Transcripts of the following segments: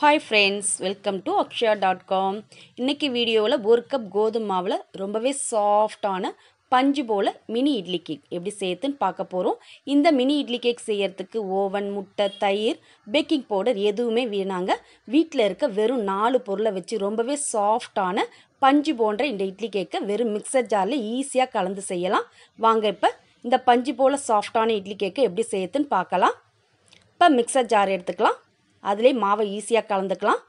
hi friends welcome to Akshaya dot com இன்றைக்கி வீடியோவில் ஒரு கப் கோதுமை மாவில் ரொம்பவே சாஃப்டான பஞ்சு போல் மினி இட்லி கேக் எப்படி செய்யறதுன்னு பார்க்க போகிறோம் இந்த மினி இட்லி கேக் செய்யறதுக்கு ஓவன் முட்டை தயிர் பேக்கிங் பவுடர் எதுவுமே வேணாங்க வீட்டில் இருக்க வெறும் நாலு பொருளை வச்சு ரொம்பவே சாஃப்டான பஞ்சு போன்ற இந்த இட்லி கேக்கை வெறும் மிக்சர் ஜாரில் ஈஸியாக கலந்து செய்யலாம் வாங்க இப்போ இந்த பஞ்சு போல் சாஃப்டான இட்லி கேக்கை எப்படி செய்யறதுன்னு பார்க்கலாம் இப்போ மிக்சர் ஜார் எடுத்துக்கலாம் அதிலே மாவை ஈஸியாக கலந்துக்கலாம்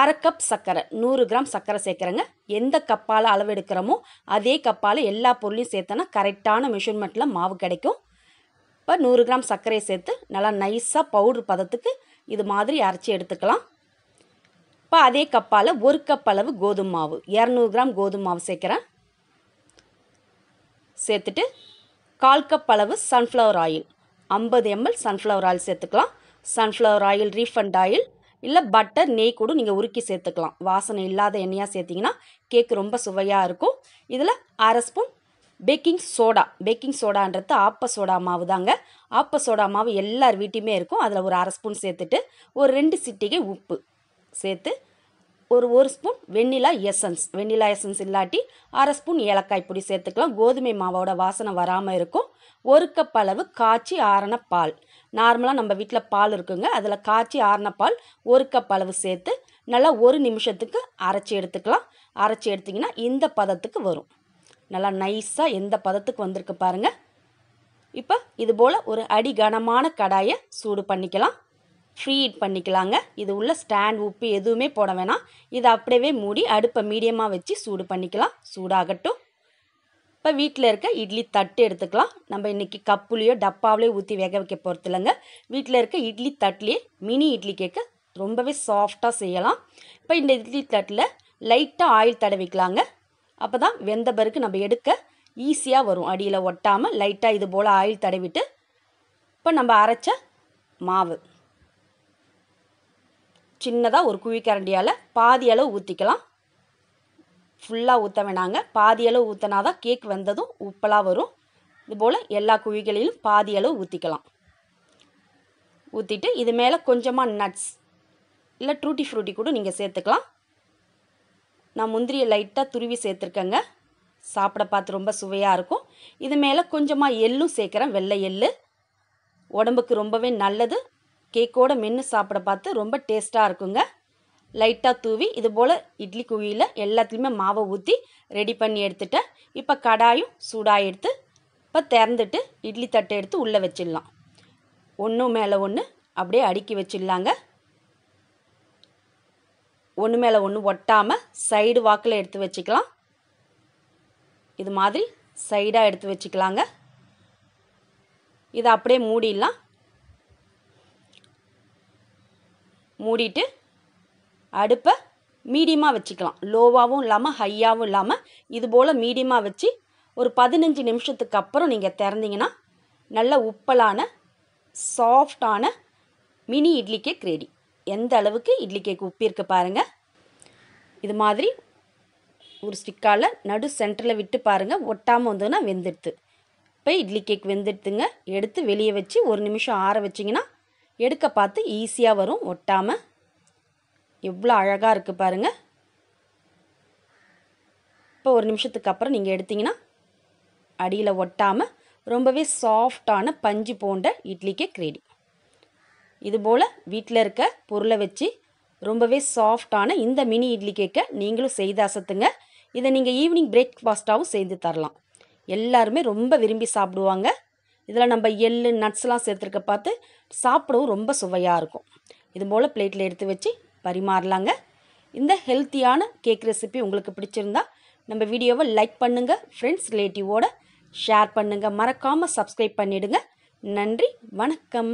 அரை கப் சர்க்கரை நூறு கிராம் சர்க்கரை சேர்க்குறேங்க எந்த கப்பால் அளவு எடுக்கிறோமோ அதே கப்பால் எல்லா பொருளையும் சேர்த்தோன்னா கரெக்டான மெஷர்மெண்ட்டில் மாவு கிடைக்கும் இப்போ நூறு கிராம் சர்க்கரையை சேர்த்து நல்லா நைஸாக பவுட்ரு பதத்துக்கு இது மாதிரி அரைச்சி எடுத்துக்கலாம் இப்போ அதே கப்பால் ஒரு கப் அளவு கோதுமை மாவு இரநூறு கிராம் கோதுமை மாவு சேர்க்குறேன் சேர்த்துட்டு கால் கப் அளவு சன்ஃப்ளவர் ஆயில் ஐம்பது எம்எல் சன்ஃப்ளவர் ஆயில் சேர்த்துக்கலாம் சன்ஃப்ளவர் ஆயில் ரீஃபண்ட் ஆயில் இல்லை பட்டர் நெய் கூட நீங்கள் உருக்கி சேர்த்துக்கலாம் வாசனை இல்லாத எண்ணெயாக சேர்த்திங்கன்னா கேக் ரொம்ப சுவையாக இருக்கும் இதில் அரை ஸ்பூன் பேக்கிங் சோடா பேக்கிங் சோடான்றது ஆப்ப சோடா மாவு தாங்க ஆப்ப சோடா மாவு எல்லார் வீட்டையுமே இருக்கும் அதில் ஒரு அரை ஸ்பூன் சேர்த்துட்டு ஒரு ரெண்டு சிட்டிகை உப்பு சேர்த்து ஒரு ஒரு spoon vanilla essence vanilla essence இல்லாட்டி அரை ஸ்பூன் ஏலக்காய் பொடி சேர்த்துக்கலாம் கோதுமை மாவோட வாசனை வராமல் இருக்கும் ஒரு கப் அளவு காய்ச்சி ஆரண பால் நார்மலாக நம்ம வீட்டில் பால் இருக்குங்க அதில் காய்ச்சி ஆறின பால் ஒரு கப் அளவு சேர்த்து நல்லா ஒரு நிமிஷத்துக்கு அரைச்சி எடுத்துக்கலாம் அரைச்சி எடுத்திங்கன்னா இந்த பதத்துக்கு வரும் நல்லா நைஸாக எந்த பதத்துக்கு வந்திருக்கு பாருங்கள் இப்போ இது போல் ஒரு அடி கனமான கடாயை சூடு பண்ணிக்கலாம் ஃப்ரீ பண்ணிக்கலாங்க இது உள்ள ஸ்டாண்ட் உப்பு எதுவுமே போட வேணாம் இதை அப்படியே மூடி அடுப்பை மீடியமாக வச்சு சூடு பண்ணிக்கலாம் சூடாகட்டும் இப்போ வீட்டில் இருக்க இட்லி தட்டு எடுத்துக்கலாம் நம்ம இன்றைக்கி கப்புலையோ டப்பாவிலையோ ஊற்றி வேக வைக்க போகிறது இல்லைங்க வீட்டில் இருக்க இட்லி தட்டுலேயே மினி இட்லி கேக்கு ரொம்பவே சாஃப்டாக செய்யலாம் இப்போ இந்த இட்லி தட்டில் லைட்டாக ஆயில் தடவிக்கலாங்க அப்போ தான் வெந்த பிறகு நம்ம எடுக்க ஈஸியாக வரும் அடியில் ஒட்டாமல் லைட்டாக இது போல் ஆயில் தடவிட்டு இப்போ நம்ம அரைச்ச மாவு சின்னதாக ஒரு குழிக்கரண்டியால் பாதி அளவு ஊற்றிக்கலாம் ஃபுல்லாக ஊற்ற வேணாங்க பாதி அளவு ஊற்றினா தான் கேக் வந்ததும் உப்பெல்லாம் வரும் இதுபோல் எல்லா குழிகளிலும் பாதி அளவு ஊற்றிக்கலாம் ஊற்றிட்டு இது மேலே கொஞ்சமாக நட்ஸ் இல்லை ட்ரூட்டி ஃப்ரூட்டி கூட நீங்கள் சேர்த்துக்கலாம் நான் முந்திரியை லைட்டாக துருவி சேர்த்துருக்கேங்க சாப்பிட பார்த்து ரொம்ப சுவையாக இருக்கும் இது மேலே கொஞ்சமாக எள்ளும் சேர்க்குறேன் வெள்ளை எள்ளு உடம்புக்கு ரொம்பவே நல்லது கேக்கோட மென்று சாப்பிட பார்த்து ரொம்ப டேஸ்ட்டாக இருக்குங்க லைட்டாக தூவி இது போல் இட்லி குழியில் எல்லாத்துலேயுமே மாவை ஊற்றி ரெடி பண்ணி எடுத்துட்டேன் இப்போ கடாயும் சூடாக எடுத்து இப்போ திறந்துட்டு இட்லி தட்டை எடுத்து உள்ளே வச்சிடலாம் ஒன்று மேலே ஒன்று அப்படியே அடுக்கி வச்சிடலாங்க ஒன்று மேலே ஒன்று ஒட்டாமல் சைடு வாக்கில் எடுத்து வச்சுக்கலாம் இது மாதிரி சைடாக எடுத்து வச்சுக்கலாங்க இதை அப்படியே மூடிடலாம் மூடிட்டு அடுப்பை மீடியமாக வச்சுக்கலாம் லோவாகவும் இல்லாமல் ஹையாகவும் இல்லாமல் இது போல் மீடியமாக வச்சு ஒரு பதினஞ்சு நிமிஷத்துக்கு அப்புறம் நீங்கள் திறந்தீங்கன்னா நல்ல உப்பலான சாஃப்டான மினி இட்லி கேக் ரெடி எந்த அளவுக்கு இட்லி கேக் உப்பிருக்கு பாருங்கள் இது மாதிரி ஒரு ஸ்டிக்கால் நடு சென்டரில் விட்டு பாருங்கள் ஒட்டாமல் வந்ததுன்னா வெந்துடுத்து இப்போ இட்லி கேக் வெந்துடுத்துங்க எடுத்து வெளியே வச்சு ஒரு நிமிஷம் ஆற வச்சிங்கன்னா எடுக்க பார்த்து ஈஸியாக வரும் ஒட்டாமல் எவ்வளோ அழகாக இருக்குது பாருங்கள் இப்போ ஒரு நிமிஷத்துக்கு அப்புறம் நீங்கள் எடுத்திங்கன்னா அடியில் ஒட்டாமல் ரொம்பவே சாஃப்டான பஞ்சு போன்ற இட்லிக்கே கிரேடி இதுபோல் வீட்டில் இருக்க பொருளை வச்சு ரொம்பவே சாஃப்டான இந்த மினி இட்லி கேக்கை நீங்களும் செய்து அசத்துங்க இதை நீங்கள் ஈவினிங் பிரேக்ஃபாஸ்ட்டாகவும் செய்து தரலாம் எல்லாருமே ரொம்ப விரும்பி சாப்பிடுவாங்க இதில் நம்ம எள்ளு நட்ஸ்லாம் சேர்த்துருக்க பார்த்து சாப்பிடவும் ரொம்ப சுவையாக இருக்கும் இதுபோல் பிளேட்டில் எடுத்து வச்சு பரிமாறலாங்க இந்த ஹெல்த்தியான கேக் ரெசிபி உங்களுக்கு பிடிச்சிருந்தா நம்ம வீடியோவை லைக் பண்ணுங்கள் ஃப்ரெண்ட்ஸ் ரிலேட்டிவோட ஷேர் பண்ணுங்கள் மறக்காமல் சப்ஸ்கிரைப் பண்ணிவிடுங்க நன்றி வணக்கம்